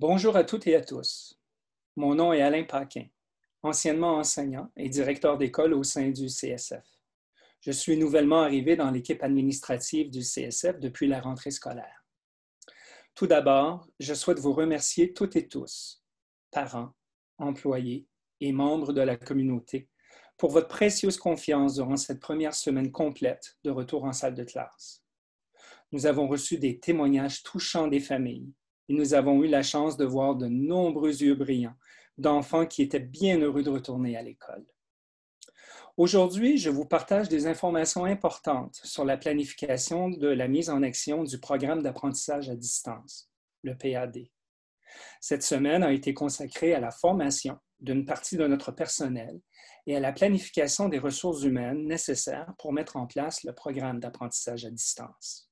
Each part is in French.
Bonjour à toutes et à tous. Mon nom est Alain Paquin, anciennement enseignant et directeur d'école au sein du CSF. Je suis nouvellement arrivé dans l'équipe administrative du CSF depuis la rentrée scolaire. Tout d'abord, je souhaite vous remercier toutes et tous, parents, employés et membres de la communauté, pour votre précieuse confiance durant cette première semaine complète de retour en salle de classe. Nous avons reçu des témoignages touchants des familles et nous avons eu la chance de voir de nombreux yeux brillants d'enfants qui étaient bien heureux de retourner à l'école. Aujourd'hui, je vous partage des informations importantes sur la planification de la mise en action du programme d'apprentissage à distance, le PAD. Cette semaine a été consacrée à la formation d'une partie de notre personnel et à la planification des ressources humaines nécessaires pour mettre en place le programme d'apprentissage à distance.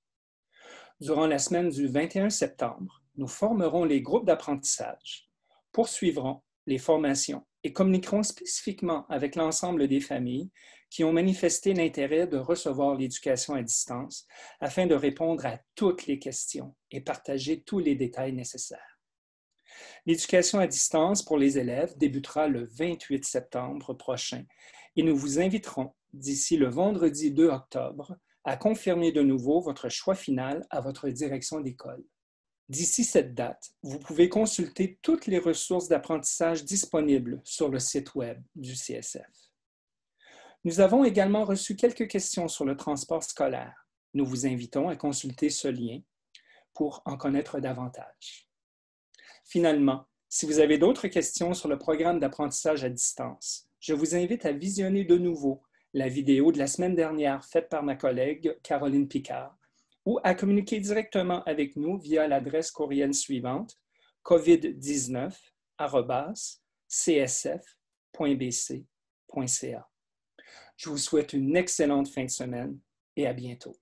Durant la semaine du 21 septembre, nous formerons les groupes d'apprentissage, poursuivrons les formations et communiquerons spécifiquement avec l'ensemble des familles qui ont manifesté l'intérêt de recevoir l'éducation à distance afin de répondre à toutes les questions et partager tous les détails nécessaires. L'éducation à distance pour les élèves débutera le 28 septembre prochain et nous vous inviterons d'ici le vendredi 2 octobre à confirmer de nouveau votre choix final à votre direction d'école. D'ici cette date, vous pouvez consulter toutes les ressources d'apprentissage disponibles sur le site Web du CSF. Nous avons également reçu quelques questions sur le transport scolaire. Nous vous invitons à consulter ce lien pour en connaître davantage. Finalement, si vous avez d'autres questions sur le programme d'apprentissage à distance, je vous invite à visionner de nouveau la vidéo de la semaine dernière faite par ma collègue Caroline Picard ou à communiquer directement avec nous via l'adresse courrielle suivante covid 19 Je vous souhaite une excellente fin de semaine et à bientôt.